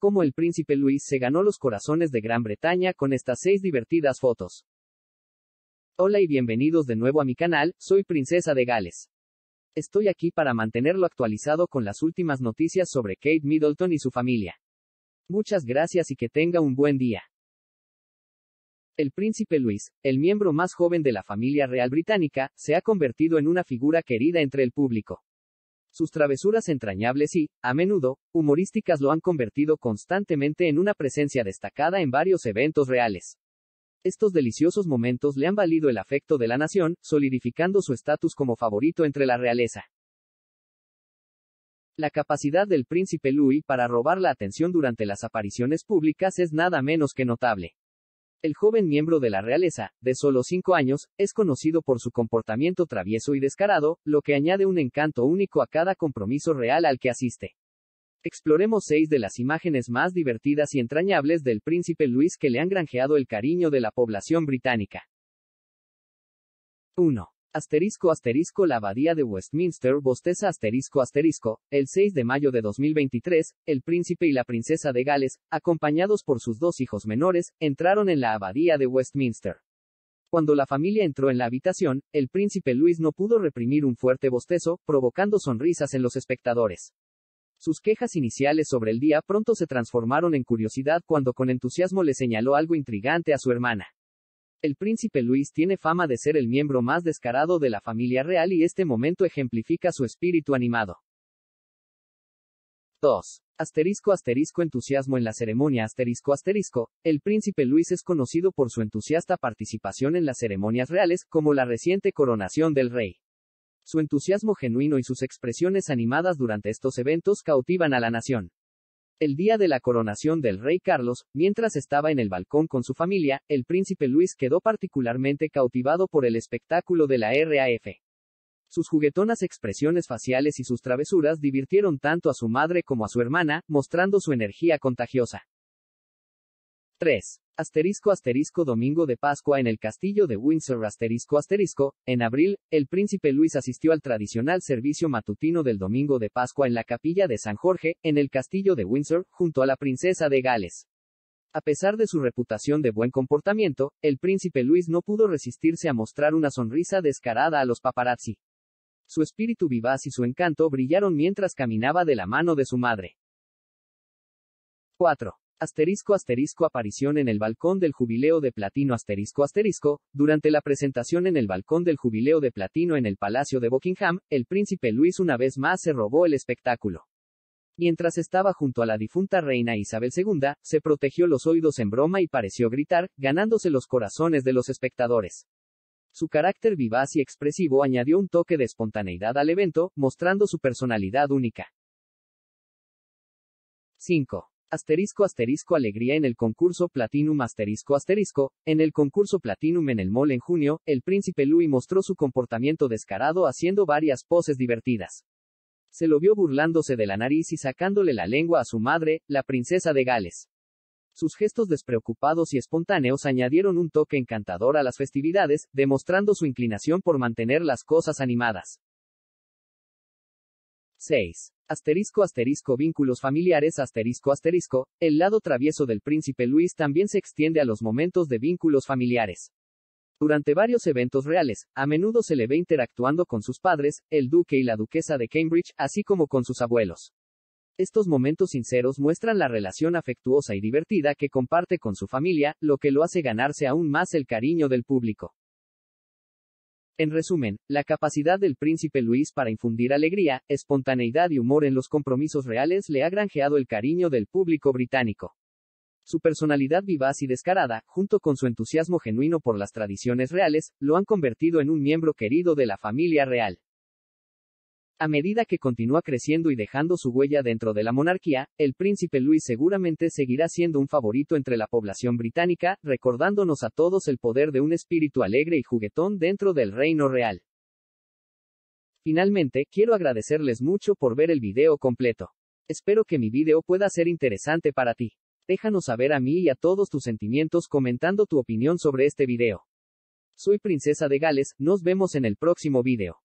cómo el príncipe Luis se ganó los corazones de Gran Bretaña con estas seis divertidas fotos. Hola y bienvenidos de nuevo a mi canal, soy Princesa de Gales. Estoy aquí para mantenerlo actualizado con las últimas noticias sobre Kate Middleton y su familia. Muchas gracias y que tenga un buen día. El príncipe Luis, el miembro más joven de la familia real británica, se ha convertido en una figura querida entre el público. Sus travesuras entrañables y, a menudo, humorísticas lo han convertido constantemente en una presencia destacada en varios eventos reales. Estos deliciosos momentos le han valido el afecto de la nación, solidificando su estatus como favorito entre la realeza. La capacidad del príncipe Louis para robar la atención durante las apariciones públicas es nada menos que notable. El joven miembro de la realeza, de solo cinco años, es conocido por su comportamiento travieso y descarado, lo que añade un encanto único a cada compromiso real al que asiste. Exploremos seis de las imágenes más divertidas y entrañables del príncipe Luis que le han granjeado el cariño de la población británica. 1. Asterisco asterisco La abadía de Westminster bosteza asterisco asterisco, el 6 de mayo de 2023, el príncipe y la princesa de Gales, acompañados por sus dos hijos menores, entraron en la abadía de Westminster. Cuando la familia entró en la habitación, el príncipe Luis no pudo reprimir un fuerte bostezo, provocando sonrisas en los espectadores. Sus quejas iniciales sobre el día pronto se transformaron en curiosidad cuando con entusiasmo le señaló algo intrigante a su hermana. El príncipe Luis tiene fama de ser el miembro más descarado de la familia real y este momento ejemplifica su espíritu animado. 2. Asterisco asterisco entusiasmo en la ceremonia asterisco asterisco, el príncipe Luis es conocido por su entusiasta participación en las ceremonias reales, como la reciente coronación del rey. Su entusiasmo genuino y sus expresiones animadas durante estos eventos cautivan a la nación. El día de la coronación del rey Carlos, mientras estaba en el balcón con su familia, el príncipe Luis quedó particularmente cautivado por el espectáculo de la RAF. Sus juguetonas expresiones faciales y sus travesuras divirtieron tanto a su madre como a su hermana, mostrando su energía contagiosa. 3 asterisco asterisco Domingo de Pascua en el castillo de Windsor asterisco asterisco, en abril, el príncipe Luis asistió al tradicional servicio matutino del Domingo de Pascua en la capilla de San Jorge, en el castillo de Windsor, junto a la princesa de Gales. A pesar de su reputación de buen comportamiento, el príncipe Luis no pudo resistirse a mostrar una sonrisa descarada a los paparazzi. Su espíritu vivaz y su encanto brillaron mientras caminaba de la mano de su madre. 4 asterisco asterisco aparición en el balcón del jubileo de platino asterisco asterisco, durante la presentación en el balcón del jubileo de platino en el Palacio de Buckingham, el príncipe Luis una vez más se robó el espectáculo. Mientras estaba junto a la difunta reina Isabel II, se protegió los oídos en broma y pareció gritar, ganándose los corazones de los espectadores. Su carácter vivaz y expresivo añadió un toque de espontaneidad al evento, mostrando su personalidad única. 5 asterisco asterisco alegría en el concurso Platinum asterisco asterisco, en el concurso Platinum en el mall en junio, el príncipe Louis mostró su comportamiento descarado haciendo varias poses divertidas. Se lo vio burlándose de la nariz y sacándole la lengua a su madre, la princesa de Gales. Sus gestos despreocupados y espontáneos añadieron un toque encantador a las festividades, demostrando su inclinación por mantener las cosas animadas. 6. Asterisco asterisco vínculos familiares asterisco asterisco, el lado travieso del príncipe Luis también se extiende a los momentos de vínculos familiares. Durante varios eventos reales, a menudo se le ve interactuando con sus padres, el duque y la duquesa de Cambridge, así como con sus abuelos. Estos momentos sinceros muestran la relación afectuosa y divertida que comparte con su familia, lo que lo hace ganarse aún más el cariño del público. En resumen, la capacidad del príncipe Luis para infundir alegría, espontaneidad y humor en los compromisos reales le ha granjeado el cariño del público británico. Su personalidad vivaz y descarada, junto con su entusiasmo genuino por las tradiciones reales, lo han convertido en un miembro querido de la familia real. A medida que continúa creciendo y dejando su huella dentro de la monarquía, el príncipe Luis seguramente seguirá siendo un favorito entre la población británica, recordándonos a todos el poder de un espíritu alegre y juguetón dentro del reino real. Finalmente, quiero agradecerles mucho por ver el video completo. Espero que mi video pueda ser interesante para ti. Déjanos saber a mí y a todos tus sentimientos comentando tu opinión sobre este video. Soy Princesa de Gales, nos vemos en el próximo video.